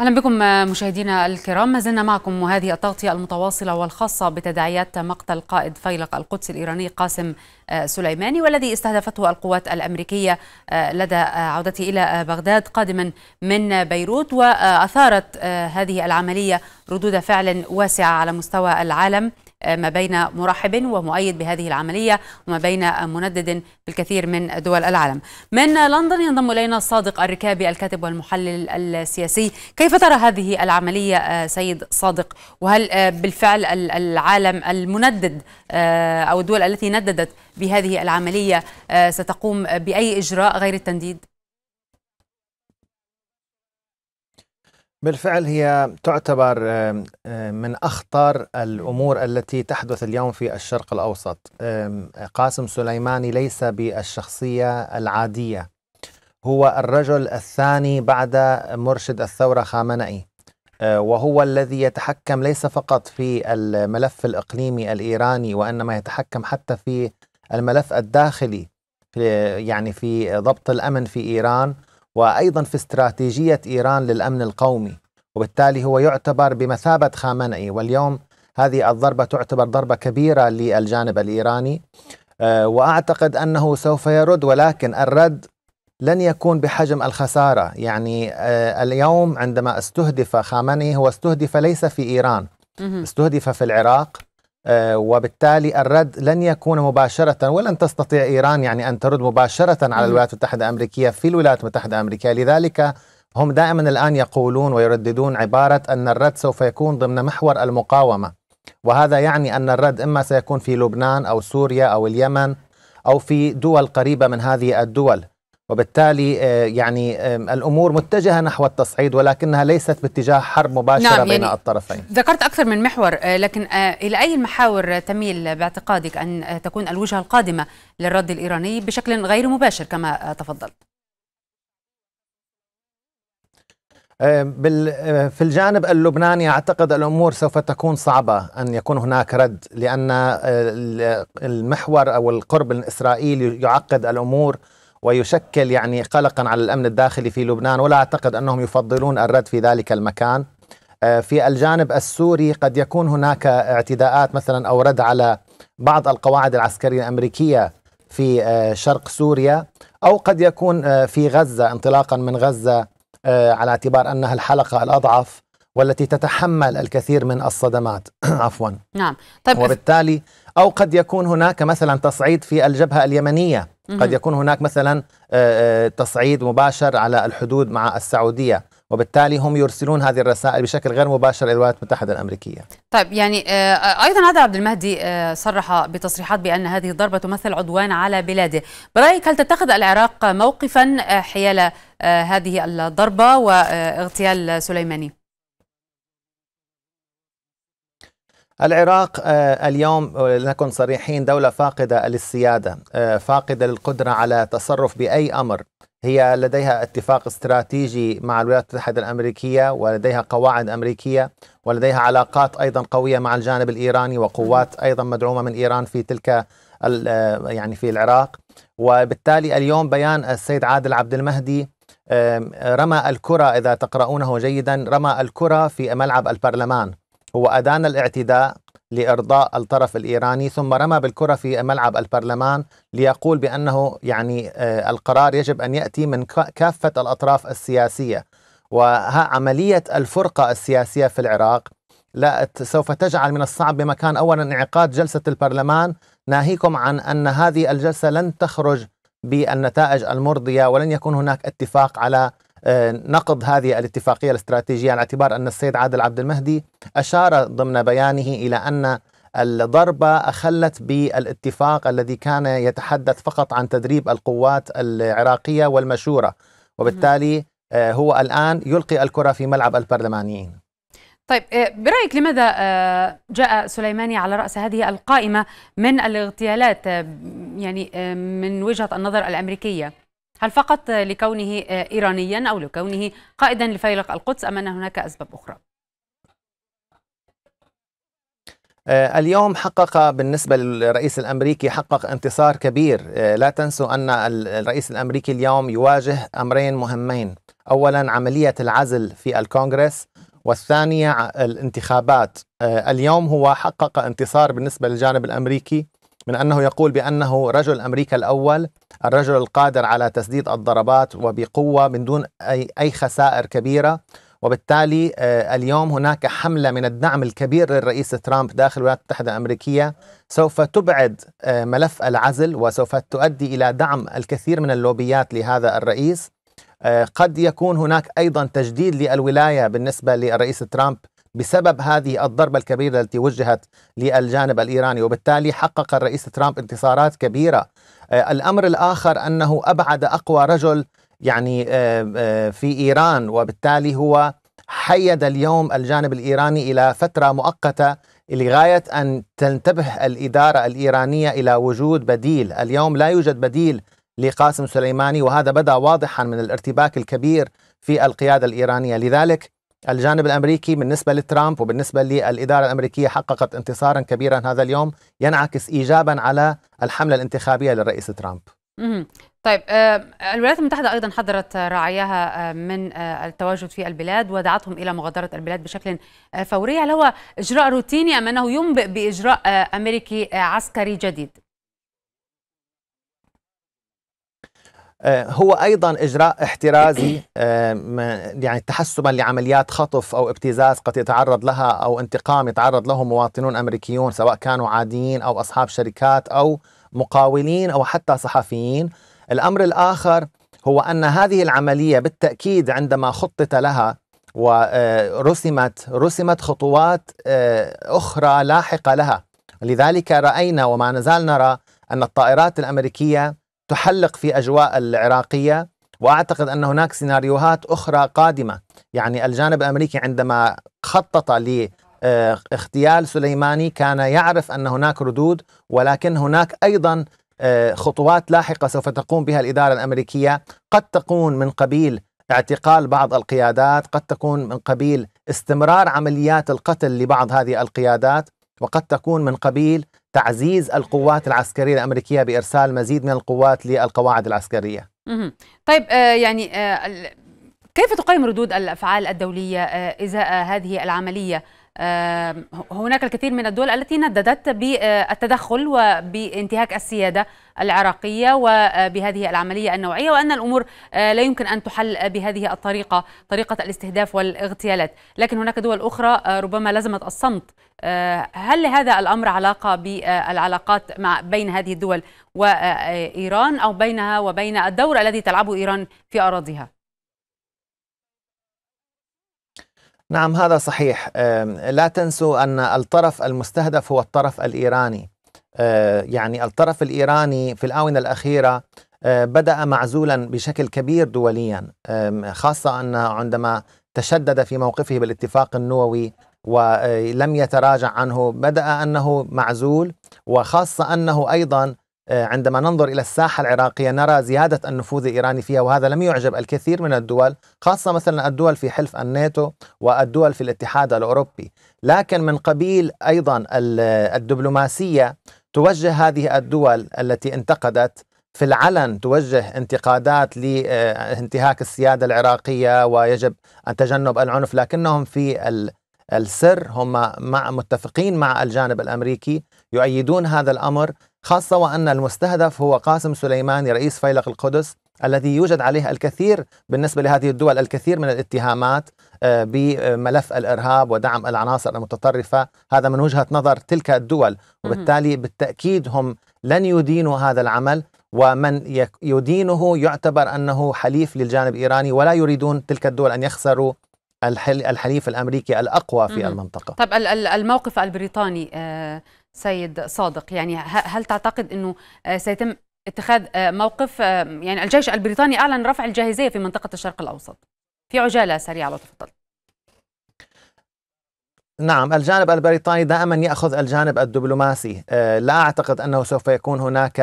اهلا بكم مشاهدينا الكرام ما زلنا معكم وهذه التغطيه المتواصله والخاصه بتداعيات مقتل قائد فيلق القدس الايراني قاسم آه، سليماني والذي استهدفته القوات الامريكيه آه، لدى آه، عودته الى بغداد قادما من بيروت واثارت هذه العمليه ردود فعل واسعه على مستوى العالم ما بين مرحب ومؤيد بهذه العملية وما بين مندد في الكثير من دول العالم من لندن ينضم إلينا صادق الركابي الكاتب والمحلل السياسي كيف ترى هذه العملية آه، سيد صادق وهل آه، بالفعل العالم المندد آه، أو الدول التي نددت بهذه العملية ستقوم بأي إجراء غير التنديد؟ بالفعل هي تعتبر من اخطر الامور التي تحدث اليوم في الشرق الاوسط. قاسم سليماني ليس بالشخصيه العاديه. هو الرجل الثاني بعد مرشد الثوره خامنئي. آه، وهو الذي يتحكم ليس فقط في الملف الاقليمي الايراني وانما يتحكم حتى في الملف الداخلي يعني في ضبط الامن في ايران وايضا في استراتيجيه ايران للامن القومي وبالتالي هو يعتبر بمثابه خامنئي واليوم هذه الضربه تعتبر ضربه كبيره للجانب الايراني آه، واعتقد انه سوف يرد ولكن الرد لن يكون بحجم الخساره يعني آه، اليوم عندما استهدف خامنئي هو استهدف ليس في ايران استهدف في العراق آه، وبالتالي الرد لن يكون مباشرة ولن تستطيع إيران يعني أن ترد مباشرة على الولايات المتحدة الأمريكية في الولايات المتحدة الأمريكية لذلك هم دائما الآن يقولون ويرددون عبارة أن الرد سوف يكون ضمن محور المقاومة وهذا يعني أن الرد إما سيكون في لبنان أو سوريا أو اليمن أو في دول قريبة من هذه الدول وبالتالي آه، يعني الامور متجهه نحو التصعيد ولكنها ليست باتجاه حرب مباشره نعم يعني بين الطرفين ذكرت اكثر من محور آه، لكن آه، الى اي المحاور تميل باعتقادك ان تكون الوجهه القادمه للرد الايراني بشكل غير مباشر كما تفضلت في الجانب اللبناني اعتقد الامور سوف تكون صعبه ان يكون هناك رد لان المحور او القرب الاسرائيلي يعقد الامور ويشكل يعني قلقا على الامن الداخلي في لبنان ولا اعتقد انهم يفضلون الرد في ذلك المكان آه، في الجانب السوري قد يكون هناك اعتداءات مثلا او رد على بعض القواعد العسكريه الامريكيه في آه، شرق سوريا او قد يكون آه، في غزه انطلاقا من غزه على اعتبار انها الحلقه الاضعف والتي تتحمل الكثير من الصدمات عفوا نعم طيب وبالتالي او قد يكون هناك مثلا تصعيد في الجبهه اليمنيه قد يكون هناك مثلا آه، آه، تصعيد مباشر على الحدود مع السعوديه وبالتالي هم يرسلون هذه الرسائل بشكل غير مباشر الى الولايات المتحده الامريكيه. طيب يعني آه، ايضا هذا عبد المهدي صرح بتصريحات بان هذه الضربه تمثل عدوان على بلاده، برايك هل تتخذ العراق موقفا حيال هذه الضربه واغتيال سليماني؟ العراق آه، اليوم آه، لنكن صريحين دولة فاقدة للسيادة آه، فاقدة للقدرة على التصرف بأي أمر هي لديها اتفاق استراتيجي مع الولايات المتحدة الأمريكية ولديها قواعد أمريكية ولديها علاقات أيضا قوية مع الجانب الإيراني وقوات أيضا مدعومة من إيران في تلك يعني في العراق وبالتالي اليوم بيان السيد عادل عبد المهدي رمى الكرة إذا تقرؤونه جيدا رمى الكرة في ملعب البرلمان هو أدان الاعتداء لإرضاء الطرف الإيراني ثم رمى بالكرة في ملعب البرلمان ليقول بأنه يعني آه، القرار يجب أن يأتي من كافة الأطراف السياسية وعملية الفرقة السياسية في العراق لا سوف تجعل من الصعب بمكان أولا انعقاد جلسة البرلمان ناهيكم عن أن هذه الجلسة لن تخرج بالنتائج المرضية ولن يكون هناك اتفاق على نقض هذه الاتفاقية الاستراتيجية على اعتبار أن السيد عادل عبد المهدي أشار ضمن بيانه إلى أن الضربة أخلت بالاتفاق الذي كان يتحدث فقط عن تدريب القوات العراقية والمشورة وبالتالي آه، هو الآن يلقي الكرة في ملعب البرلمانيين طيب آه، برأيك لماذا آه، جاء سليماني على رأس هذه القائمة من الاغتيالات يعني من وجهة النظر الأمريكية؟ هل فقط لكونه إيرانيا أو لكونه قائدا لفيلق القدس أم أن هناك أسباب أخرى؟ آه، اليوم حقق بالنسبة للرئيس الأمريكي حقق انتصار كبير آه، لا تنسوا أن الرئيس الأمريكي اليوم يواجه أمرين مهمين أولا عملية العزل في الكونغرس والثانية الانتخابات آه، اليوم هو حقق انتصار بالنسبة للجانب الأمريكي من أنه يقول بأنه رجل أمريكا الأول الرجل القادر على تسديد الضربات وبقوة من دون أي, خسائر كبيرة وبالتالي آه، اليوم هناك حملة من الدعم الكبير للرئيس ترامب داخل الولايات المتحدة الأمريكية سوف تبعد آه، ملف العزل وسوف تؤدي إلى دعم الكثير من اللوبيات لهذا الرئيس آه، قد يكون هناك أيضا تجديد للولاية بالنسبة للرئيس ترامب بسبب هذه الضربة الكبيرة التي وجهت للجانب الإيراني وبالتالي حقق الرئيس ترامب انتصارات كبيرة آه، الأمر الآخر أنه أبعد أقوى رجل يعني آه، آه، في إيران وبالتالي هو حيد اليوم الجانب الإيراني إلى فترة مؤقتة لغاية أن تنتبه الإدارة الإيرانية إلى وجود بديل اليوم لا يوجد بديل لقاسم سليماني وهذا بدا واضحا من الارتباك الكبير في القيادة الإيرانية لذلك الجانب الامريكي بالنسبه لترامب وبالنسبه للاداره الامريكيه حققت انتصارا كبيرا هذا اليوم ينعكس ايجابا على الحمله الانتخابيه للرئيس ترامب. طيب آه، الولايات المتحدة أيضا حذرت رعاياها آه، من آه، التواجد في البلاد ودعتهم إلى مغادرة البلاد بشكل فوري هل هو إجراء روتيني أم أنه ينبئ بإجراء أمريكي عسكري جديد؟ آه، هو ايضا اجراء احترازي آه، يعني تحسبا لعمليات خطف او ابتزاز قد يتعرض لها او انتقام يتعرض له مواطنون امريكيون سواء كانوا عاديين او اصحاب شركات او مقاولين او حتى صحفيين. الامر الاخر هو ان هذه العمليه بالتاكيد عندما خطط لها ورسمت آه، رسمت خطوات اخرى لاحقه لها. لذلك راينا وما نزال نرى ان الطائرات الامريكيه تحلق في أجواء العراقية واعتقد ان هناك سيناريوهات اخرى قادمه يعني الجانب الامريكي عندما خطط ل آه، سليماني كان يعرف ان هناك ردود ولكن هناك ايضا آه، خطوات لاحقه سوف تقوم بها الاداره الامريكيه قد تكون من قبيل اعتقال بعض القيادات قد تكون من قبيل استمرار عمليات القتل لبعض هذه القيادات وقد تكون من قبيل تعزيز القوات العسكرية الأمريكية بإرسال مزيد من القوات للقواعد العسكرية طيب آه، يعني آه، كيف تقيم ردود الأفعال الدولية آه، إزاء هذه العملية هناك الكثير من الدول التي نددت بالتدخل وبانتهاك السيادة العراقية وبهذه العملية النوعية وأن الأمور آه، لا يمكن أن تحل بهذه الطريقة طريقة الاستهداف والاغتيالات لكن هناك دول أخرى آه، ربما لزمت الصمت آه، هل لهذا الأمر علاقة بالعلاقات مع بين هذه الدول وإيران أو بينها وبين الدور الذي تلعبه إيران في أراضيها؟ نعم هذا صحيح لا تنسوا أن الطرف المستهدف هو الطرف الإيراني آه، يعني الطرف الإيراني في الآونة الأخيرة آه، بدأ معزولا بشكل كبير دوليا خاصة أنه عندما تشدد في موقفه بالاتفاق النووي ولم آه، يتراجع عنه بدأ أنه معزول وخاصة أنه أيضا آه، عندما ننظر الى الساحه العراقيه نرى زياده النفوذ الايراني فيها وهذا لم يعجب الكثير من الدول خاصه مثلا الدول في حلف الناتو والدول في الاتحاد الاوروبي لكن من قبيل ايضا الدبلوماسيه توجه هذه الدول التي انتقدت في العلن توجه انتقادات لانتهاك آه، السياده العراقيه ويجب ان تجنب العنف لكنهم في السر هم مع متفقين مع الجانب الامريكي يؤيدون هذا الامر خاصة وأن المستهدف هو قاسم سليماني رئيس فيلق القدس الذي يوجد عليه الكثير بالنسبة لهذه الدول الكثير من الاتهامات آه، بملف الإرهاب ودعم العناصر المتطرفة هذا من وجهة نظر تلك الدول وبالتالي بالتأكيد هم لن يدينوا هذا العمل ومن يدينه يعتبر أنه حليف للجانب الإيراني ولا يريدون تلك الدول أن يخسروا الحليف الأمريكي الأقوى في المنطقة طب الموقف البريطاني آه، سيد صادق يعني هل تعتقد أنه آه، سيتم اتخاذ آه، موقف آه، يعني الجيش البريطاني أعلن رفع الجاهزية في منطقة الشرق الأوسط في عجالة سريعة لو تفضلت نعم الجانب البريطاني دائما ياخذ الجانب الدبلوماسي لا اعتقد انه سوف يكون هناك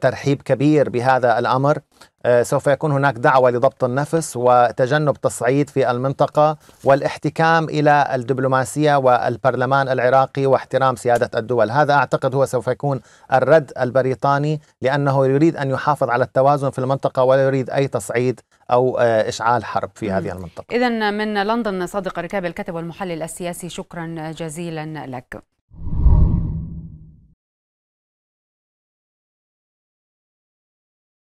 ترحيب كبير بهذا الامر آه، سوف يكون هناك دعوة لضبط النفس وتجنب تصعيد في المنطقة والاحتكام إلى الدبلوماسية والبرلمان العراقي واحترام سيادة الدول هذا أعتقد هو سوف يكون الرد البريطاني لأنه يريد أن يحافظ على التوازن في المنطقة ولا يريد أي تصعيد أو آه، إشعال حرب في هذه المنطقة إذا من لندن صادق ركاب الكاتب والمحلل السياسي شكرا جزيلا لك